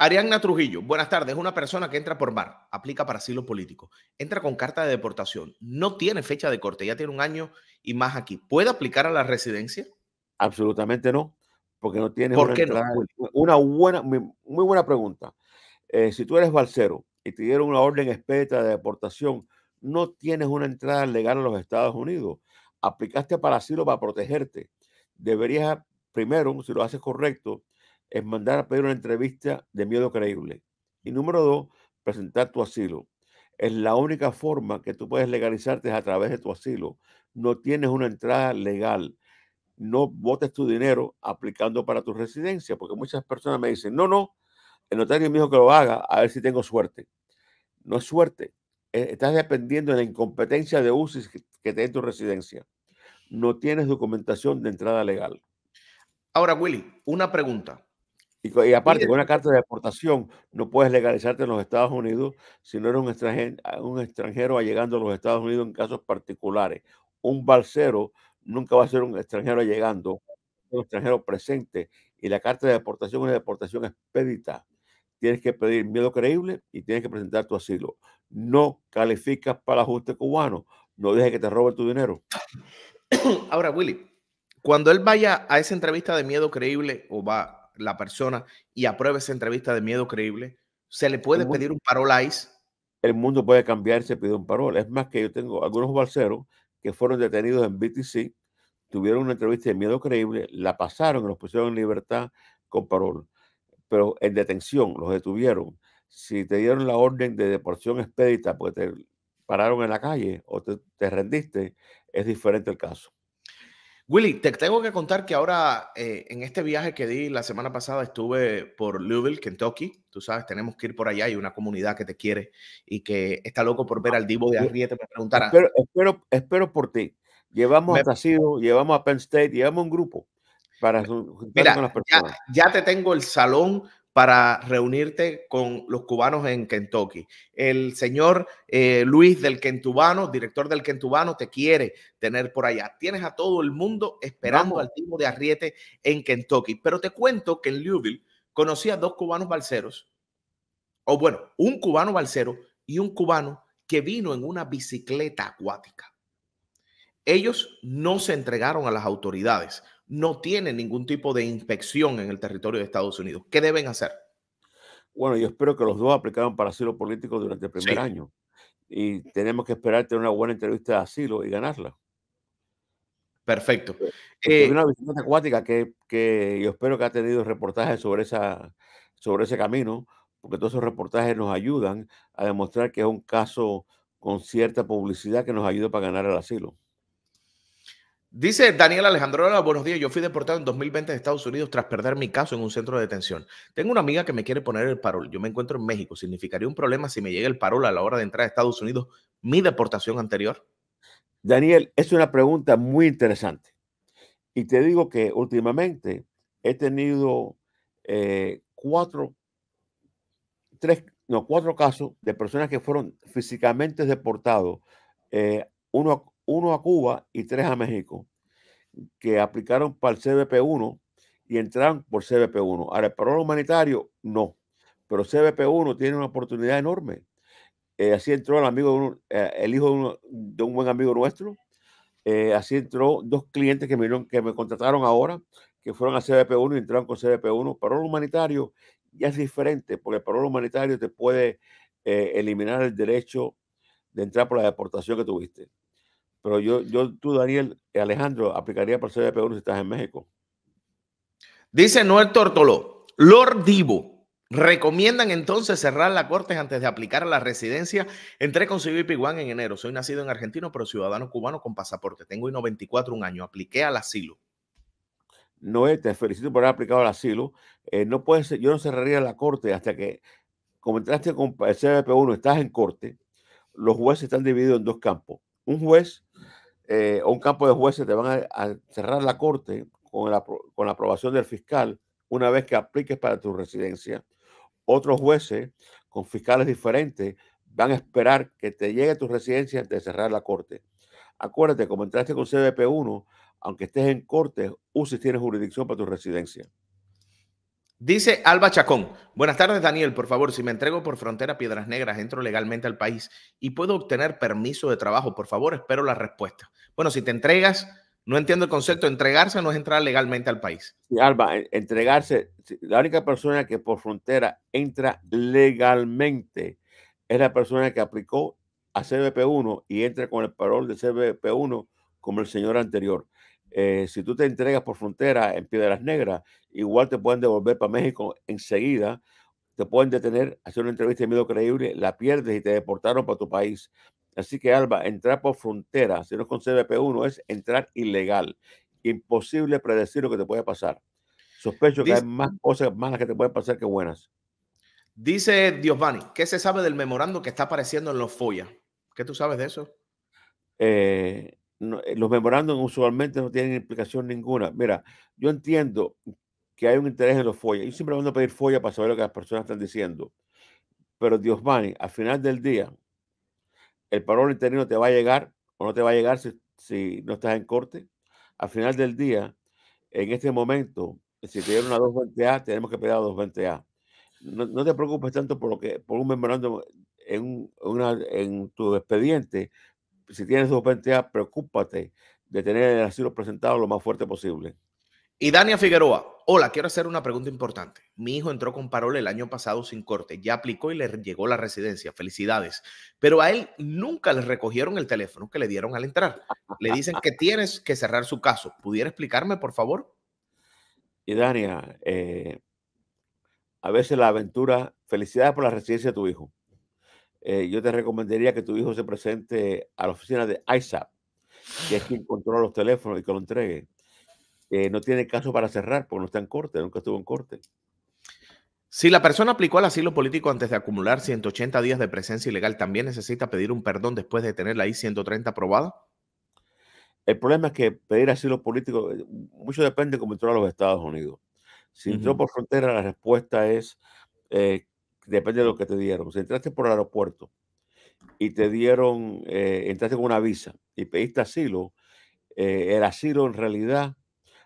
Arianna Trujillo, buenas tardes. Es una persona que entra por mar, aplica para asilo político, entra con carta de deportación, no tiene fecha de corte, ya tiene un año y más aquí. ¿Puede aplicar a la residencia? Absolutamente no, porque no tiene ¿Por una, una, buena, muy buena pregunta. Eh, si tú eres balsero y te dieron una orden expedita de deportación, no tienes una entrada legal a los Estados Unidos. Aplicaste para asilo para protegerte. Deberías primero, si lo haces correcto, es mandar a pedir una entrevista de miedo creíble. Y número dos, presentar tu asilo. Es la única forma que tú puedes legalizarte a través de tu asilo. No tienes una entrada legal. No votes tu dinero aplicando para tu residencia, porque muchas personas me dicen, no, no, el notario me dijo que lo haga, a ver si tengo suerte. No es suerte. Eh, estás dependiendo de la incompetencia de UCI que te dé tu residencia. No tienes documentación de entrada legal. Ahora, Willy, una pregunta. Y, aparte, con una carta de deportación no puedes legalizarte en los Estados Unidos si no eres un extranjero, ah, un extranjero allegando a los Estados Unidos en casos particulares. Un balsero nunca va a ser un extranjero llegando. un extranjero presente. Y la carta de deportación es una deportación expedita. Tienes que pedir miedo creíble y tienes que presentar tu asilo. No calificas para ajuste cubano. No dejes que te roben tu dinero. Ahora, Willy, cuando él vaya a esa entrevista de miedo creíble o va la persona y apruebe esa entrevista de miedo creíble. ¿Se le puede pedir un parol a ICE? El mundo puede cambiar si se pide un parol. Es más que yo tengo algunos balseros que fueron detenidos en BTC, tuvieron una entrevista de miedo creíble, la pasaron, los pusieron en libertad con parol, pero en detención, los detuvieron. Si te dieron la orden de deportación expedita pues te pararon en la calle o te rendiste, es diferente el caso. Willy, te tengo que contar que ahora eh, en este viaje que di la semana pasada estuve por Louisville, Kentucky. Tú sabes, tenemos que ir por allá. Hay una comunidad que te quiere y que está loco por ver ah, al Divo de Arriete. para preguntar Espero, espero, por ti. Llevamos a llevamos a Penn State, llevamos un grupo para ver con las personas. Ya, ya, te tengo el salón para reunirte con los cubanos en Kentucky. El señor eh, Luis del Kentubano, director del Kentubano, te quiere tener por allá. Tienes a todo el mundo esperando al tipo de arriete en Kentucky. Pero te cuento que en Louisville conocí a dos cubanos balseros, o bueno, un cubano balsero y un cubano que vino en una bicicleta acuática. Ellos no se entregaron a las autoridades no tiene ningún tipo de inspección en el territorio de Estados Unidos. ¿Qué deben hacer? Bueno, yo espero que los dos aplicaron para asilo político durante el primer año y tenemos que esperar tener una buena entrevista de asilo y ganarla. Perfecto. Eh, una visita acuática que, yo espero que ha tenido reportajes sobre, esa, sobre ese camino, porque todos esos reportajes nos ayudan a demostrar que es un caso con cierta publicidad que nos ayuda para ganar el asilo. Dice Daniel Alejandro, buenos días. Yo fui deportado en 2020 de Estados Unidos tras perder mi caso en un centro de detención. Tengo una amiga que me quiere poner el parol. Yo me encuentro en México. ¿Significaría un problema si me llega el parol a la hora de entrar a Estados Unidos mi deportación anterior? Daniel, es una pregunta muy interesante. Y te digo que últimamente he tenido eh, cuatro, tres, no, cuatro casos de personas que fueron físicamente deportados. Eh, uno uno a Cuba y tres a México, que aplicaron para el CBP1 y entraron por CBP1. Ahora, el paro humanitario, no, pero CBP1 tiene una oportunidad enorme. Eh, así entró el amigo, eh, el hijo de, un buen amigo nuestro. Eh, así entró dos clientes que me, que me contrataron ahora, que fueron a CBP1 y entraron con CBP1. El Parol humanitario ya es diferente, porque el parol humanitario te puede eliminar el derecho de entrar por la deportación que tuviste. Pero yo, yo tú, Daniel, eh, Alejandro, aplicaría para ser 1 si estás en México. Dice Noel Tortoló, Lord Divo, recomiendan entonces cerrar la corte antes de aplicar a la residencia. Entré con CBP1 en enero. Soy nacido en Argentino, pero ciudadano cubano con pasaporte. Tengo 94 un año. Apliqué al asilo. Noel, te felicito por haber aplicado al asilo. Eh, no puede yo no cerraría la corte hasta que, como entraste con el CBP1, estás en corte. Los jueces están divididos en dos campos. Un juez eh, un campo de jueces te van a, cerrar la corte con la, aprobación del fiscal una vez que apliques para tu residencia. Otros jueces con fiscales diferentes van a esperar que te llegue tu residencia antes de cerrar la corte. Acuérdate, como entraste con CBP1, aunque estés en corte, UCI tiene jurisdicción para tu residencia. Dice Alba Chacón, buenas tardes Daniel, por favor, si me entrego por frontera Piedras Negras, entro legalmente al país y puedo obtener permiso de trabajo, por favor, espero la respuesta. Bueno, si te entregas, no entiendo el concepto, entregarse no es entrar legalmente al país. Alba, entregarse, la única persona que por frontera entra legalmente es la persona que aplicó a CBP1 y entra con el parol de CBP1 como el señor anterior. Eh, si tú te entregas por frontera en Piedras Negras, igual te pueden devolver para México enseguida, te pueden detener, hacer una entrevista de miedo creíble, la pierdes y te deportaron para tu país. Así que, Alba, entrar por frontera, si no es con CBP1, es entrar ilegal. Imposible predecir lo que te puede pasar. Sospecho que hay más cosas malas que te pueden pasar que buenas. Dice Diosvani, ¿qué se sabe del memorando que está apareciendo en los follas? ¿Qué tú sabes de eso? Eh, eh, los memorandos usualmente no tienen implicación ninguna. Mira, yo entiendo que hay un interés en los follas. Yo siempre mando a pedir follas para saber lo que las personas están diciendo. Pero Dios mani, al final del día, el parol interino te va a llegar o no te va a llegar si, si no estás en corte. Al final del día, en este momento, si te dieron una 220A, tenemos que pedir a 220A. No, te preocupes tanto por, lo que, por un memorándum en, una, en tu expediente si tienes dos ventajas, preocúpate de tener el asilo presentado lo más fuerte posible. Y Dania Figueroa, hola, quiero hacer una pregunta importante. Mi hijo entró con parole el año pasado sin corte, ya aplicó y le llegó la residencia, felicidades. Pero a él nunca le recogieron el teléfono que le dieron al entrar. Le dicen que tienes que cerrar su caso. ¿Pudiera explicarme, por favor? Y Dania, eh, a veces la aventura, felicidades por la residencia de tu hijo. Eh, yo te recomendaría que tu hijo se presente a la oficina de ISAP, que es quien controla los teléfonos y que lo entregue. Eh, no tiene caso para cerrar porque no está en corte, nunca estuvo en corte. Si la persona aplicó al asilo político antes de acumular 180 días de presencia ilegal, ¿también necesita pedir un perdón después de tener la I-130 aprobada? El problema es que pedir asilo político, eh, mucho depende de cómo entró a los Estados Unidos. Si entró por frontera, la respuesta es eh, depende de lo que te dieron. Si entraste por el aeropuerto y te dieron, eh, entraste con una visa y pediste asilo, eh, el asilo en realidad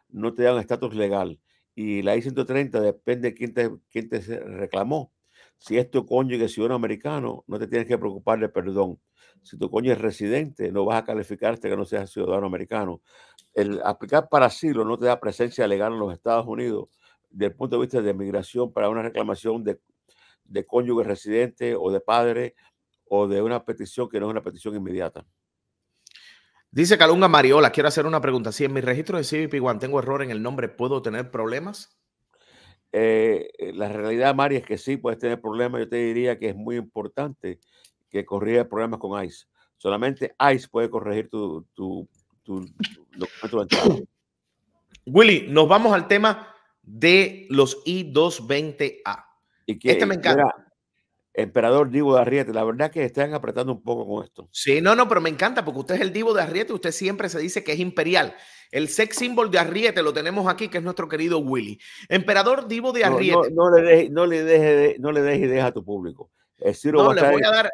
no te da un estatus legal. Y la I-130 depende de quién te, quién te reclamó. Si es tu cónyuge ciudadano americano, no te tienes que preocupar de perdón. Si tu cónyuge es residente, no vas a calificarte que no seas ciudadano americano. El aplicar para asilo no te da presencia legal en los Estados Unidos desde el punto de vista de migración para una reclamación de, de cónyuge residente o de padre o de una petición que no es una petición inmediata. Dice Calunga Mariola, quiero hacer una pregunta. Si en mi registro de CBP igual tengo error en el nombre, ¿puedo tener problemas? Eh, la realidad, Mari, es que sí puedes tener problemas. Yo te diría que es muy importante que corrija problemas con ICE. Solamente ICE puede corregir tu, tu, tu, Willy, nos vamos al tema de los I220A este me encanta. Emperador Divo de Arriete, la verdad que están apretando un poco con esto. Sí, no, no, pero me encanta porque usted es el Divo de Arriete, usted siempre se dice que es imperial. El sex symbol de Arriete lo tenemos aquí, que es nuestro querido Willy. Emperador Divo de Arriete. No, le dejes no le deje, no le ideas a tu público. Ciro va a dar...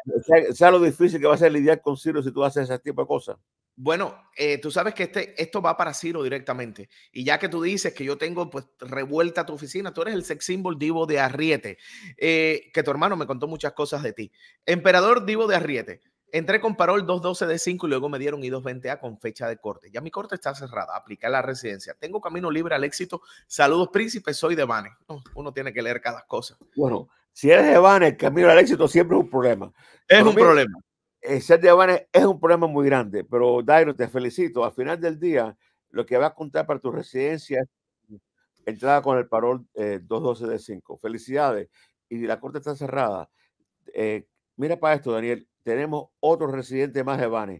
sea, lo difícil que va a ser lidiar con Ciro si tú haces ese tipo de cosas. Bueno, eh, tú sabes que este, esto va para Ciro directamente. Y ya que tú dices que yo tengo pues revuelta tu oficina, tú eres el sex symbol Divo de Arriete, eh, que tu hermano me contó muchas cosas de ti. Emperador Divo de Arriete. Entré con parol 212 de 5 y luego me dieron I220A con fecha de corte. Ya mi corte está cerrada. Aplica la residencia. Tengo camino libre al éxito. Saludos, príncipe. Soy de Bane. uno tiene que leer cada cosa. Bueno, si eres de el camino al éxito siempre es un problema. Es un problema. El eh, ser de Habana es un problema muy grande, pero Dairo, te felicito. Al final del día, lo que va a contar para tu residencia es entrada con el parol 212 eh, de 5. Felicidades. Y la corte está cerrada. Eh, mira para esto, Daniel. Tenemos otro residente más de Bane.